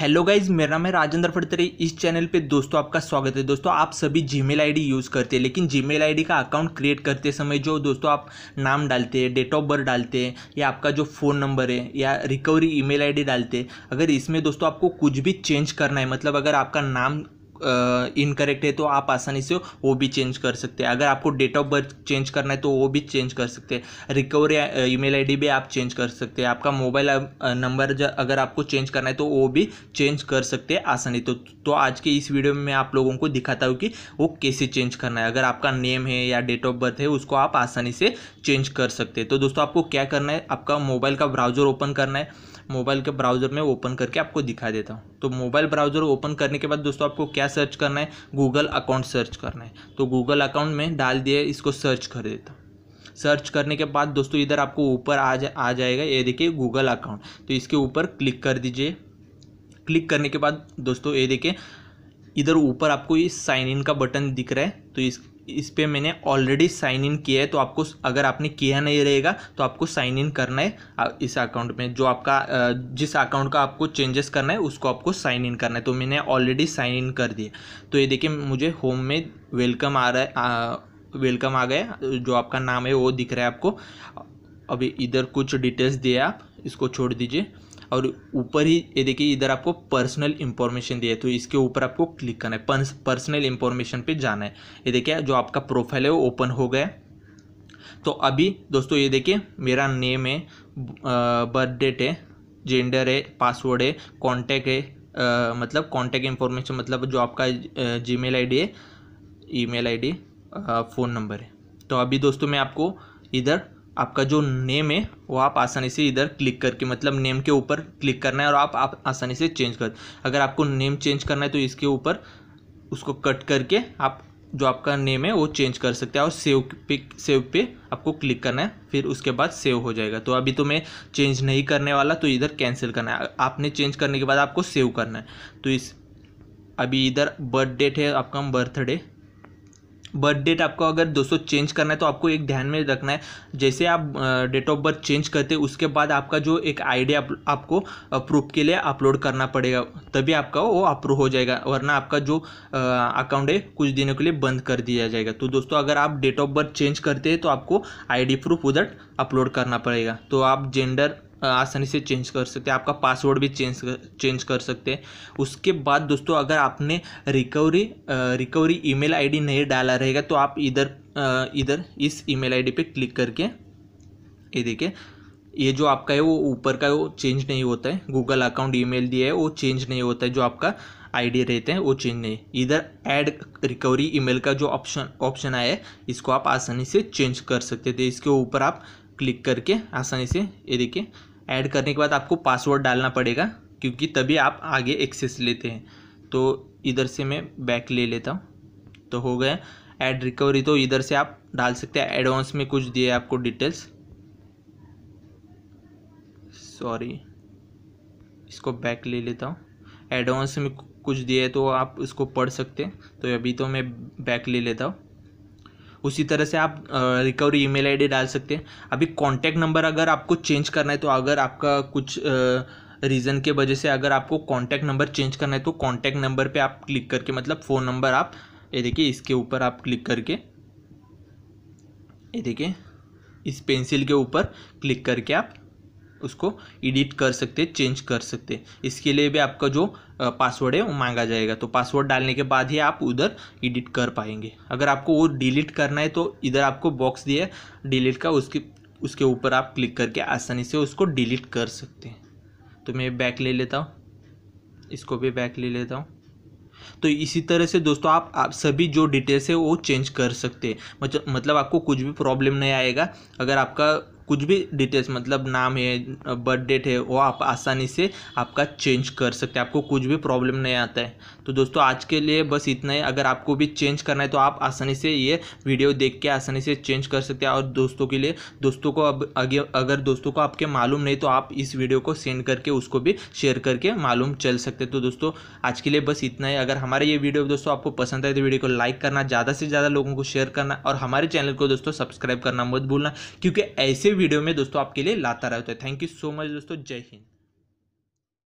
hello guys मेरा नाम है राजेंद्र फटतरे इस चैनल पे दोस्तों आपका स्वागत है दोस्तों आप सभी जी मेल यूज़ करते हैं लेकिन जी मेल का अकाउंट क्रिएट करते समय जो दोस्तों आप नाम डालते हैं डेट ऑफ बर्थ डालते हैं या आपका जो फ़ोन नंबर है या रिकवरी ईमेल आईडी डालते हैं अगर इसमें दोस्तों आपको कुछ भी चेंज करना है मतलब अगर आपका नाम इनकरेक्ट है तो आप आसानी से वो भी चेंज कर सकते हैं अगर आपको डेट ऑफ बर्थ चेंज करना है तो वो भी चेंज कर सकते हैं रिकवरी ईमेल आईडी भी आप चेंज कर सकते हैं आपका मोबाइल नंबर अगर आपको चेंज करना है तो वो भी चेंज कर सकते हैं आसानी तो तो आज के इस वीडियो में मैं आप लोगों को दिखाता हूँ कि वो कैसे चेंज करना है अगर आपका नेम है या डेट ऑफ बर्थ है उसको आप आसानी से चेंज कर सकते हैं तो दोस्तों आपको क्या करना है आपका मोबाइल का ब्राउजर ओपन करना है मोबाइल के ब्राउज़र में ओपन करके आपको दिखा देता हूँ तो मोबाइल ब्राउज़र ओपन करने के बाद दोस्तों आपको क्या सर्च करना है गूगल अकाउंट सर्च करना है तो गूगल अकाउंट में डाल दिए इसको सर्च कर देता हूँ सर्च करने के बाद दोस्तों इधर आपको ऊपर आ जा आ जाएगा ये देखिए गूगल अकाउंट तो इसके ऊपर क्लिक कर दीजिए क्लिक करने के बाद दोस्तों ये देखिए इधर ऊपर आपको ये साइन इन का बटन दिख रहा है तो इस इस पर मैंने ऑलरेडी साइन इन किया है तो आपको अगर आपने किया नहीं रहेगा तो आपको साइन इन करना है इस अकाउंट में जो आपका जिस अकाउंट का आपको चेंजेस करना है उसको आपको साइन इन करना है तो मैंने ऑलरेडी साइन इन कर दिया तो ये देखिए मुझे होम में वेलकम आ रहा है वेलकम आ गया जो आपका नाम है वो दिख रहा है आपको अभी इधर कुछ डिटेल्स दिए आप इसको छोड़ दीजिए और ऊपर ही ये देखिए इधर आपको पर्सनल इंफॉर्मेशन दिया है तो इसके ऊपर आपको क्लिक करना है पर्सनल इंफॉर्मेशन पे जाना है ये देखिए जो आपका प्रोफाइल है वो ओपन हो गया तो अभी दोस्तों ये देखिए मेरा नेम है बर्थ डेट है जेंडर है पासवर्ड है कॉन्टैक्ट है आ, मतलब कॉन्टैक्ट इंफॉर्मेशन मतलब जो आपका जी मेल आई डी है email ID phone number है तो अभी दोस्तों मैं आपको इधर आपका जो नेम है वो आप आसानी से इधर क्लिक करके मतलब नेम के ऊपर क्लिक करना है और आप, आप आसानी से चेंज कर अगर आपको नेम चेंज करना है तो इसके ऊपर उसको कट करके आप जो आपका नेम है वो चेंज कर सकते हैं और सेव पे सेव पे आपको क्लिक करना है फिर उसके बाद सेव हो जाएगा तो अभी तो मैं चेंज नहीं करने वाला तो इधर कैंसिल करना है आपने चेंज करने के बाद आपको सेव करना है तो इस अभी इधर बर्थ डेट है आपका बर्थडे बर्थ डेट आपको अगर दोस्तों चेंज करना है तो आपको एक ध्यान में रखना है जैसे आप डेट ऑफ बर्थ चेंज करते हैं उसके बाद आपका जो एक आई आप, आपको प्रूफ के लिए अपलोड करना पड़ेगा तभी आपका वो अप्रूव हो जाएगा वरना आपका जो अकाउंट है कुछ दिनों के लिए बंद कर दिया जाएगा तो दोस्तों अगर आप डेट ऑफ बर्थ चेंज करते हैं तो आपको आई प्रूफ उधर अपलोड करना पड़ेगा तो आप जेंडर आसानी से चेंज कर सकते हैं आपका पासवर्ड भी चेंज कर चेंज कर सकते हैं उसके बाद दोस्तों अगर आपने रिकवरी रिकवरी ईमेल आईडी नहीं डाला रहेगा तो आप इधर इधर इस ईमेल आईडी पे क्लिक करके ये देखिए ये जो आपका है वो ऊपर का वो चेंज नहीं होता है गूगल अकाउंट ईमेल दिया है वो चेंज नहीं होता है जो आपका आईडी रहते हैं वो चेंज नहीं इधर ऐड रिकवरी ईमेल का जो ऑप्शन ऑप्शन आया है इसको आप आसानी से चेंज कर सकते थे तो इसके ऊपर आप क्लिक करके आसानी से ये देखिए ऐड करने के बाद आपको पासवर्ड डालना पड़ेगा क्योंकि तभी आप आगे एक्सेस लेते हैं तो इधर से मैं बैक ले लेता हूँ तो हो गया ऐड रिकवरी तो इधर से आप डाल सकते हैं एडवांस में कुछ दिए आपको डिटेल्स सॉरी इसको बैक ले लेता हूँ एडवांस में कुछ दिए तो आप इसको पढ़ सकते हैं तो अभी तो मैं बैक ले लेता हूँ उसी तरह से आप रिकवरी ईमेल आईडी डाल सकते हैं अभी कॉन्टैक्ट नंबर अगर आपको चेंज करना है तो अगर आपका कुछ रीज़न के वजह से अगर आपको कॉन्टैक्ट नंबर चेंज करना है तो कॉन्टैक्ट नंबर पर आप क्लिक करके मतलब फ़ोन नंबर आप ये देखिए इसके ऊपर आप क्लिक करके ये देखिए इस पेंसिल के ऊपर क्लिक करके आप उसको एडिट कर सकते चेंज कर सकते इसके लिए भी आपका जो पासवर्ड है वो मांगा जाएगा तो पासवर्ड डालने के बाद ही आप उधर एडिट कर पाएंगे अगर आपको वो डिलीट करना है तो इधर आपको बॉक्स दिया है डिलीट का उसके उसके ऊपर आप क्लिक करके आसानी से उसको डिलीट कर सकते हैं तो मैं बैक ले लेता हूँ इसको भी बैक ले लेता हूँ तो इसी तरह से दोस्तों आप आप सभी जो डिटेल्स है वो चेंज कर सकते हैं मतलब आपको कुछ भी प्रॉब्लम नहीं आएगा अगर आपका कुछ भी डिटेल्स मतलब नाम है बर्थ डेट है वो आप आसानी से आपका चेंज कर सकते हैं आपको कुछ भी प्रॉब्लम नहीं आता है तो दोस्तों आज के लिए बस इतना ही अगर आपको भी चेंज करना है तो आप आसानी से ये वीडियो देख के आसानी से चेंज कर सकते हैं और दोस्तों के लिए दोस्तों को अब अगे अगर दोस्तों को आपके मालूम नहीं तो आप इस वीडियो को सेंड करके उसको भी शेयर करके मालूम चल सकते तो दोस्तों आज के लिए बस इतना ही अगर हमारे ये वीडियो दोस्तों आपको पसंद आए तो वीडियो को लाइक करना ज़्यादा से ज़्यादा लोगों को शेयर करना और हमारे चैनल को दोस्तों सब्सक्राइब करना मत भूलना क्योंकि ऐसे वीडियो में दोस्तों आपके लिए लाता रहता है थैंक यू सो मच दोस्तों जय हिंद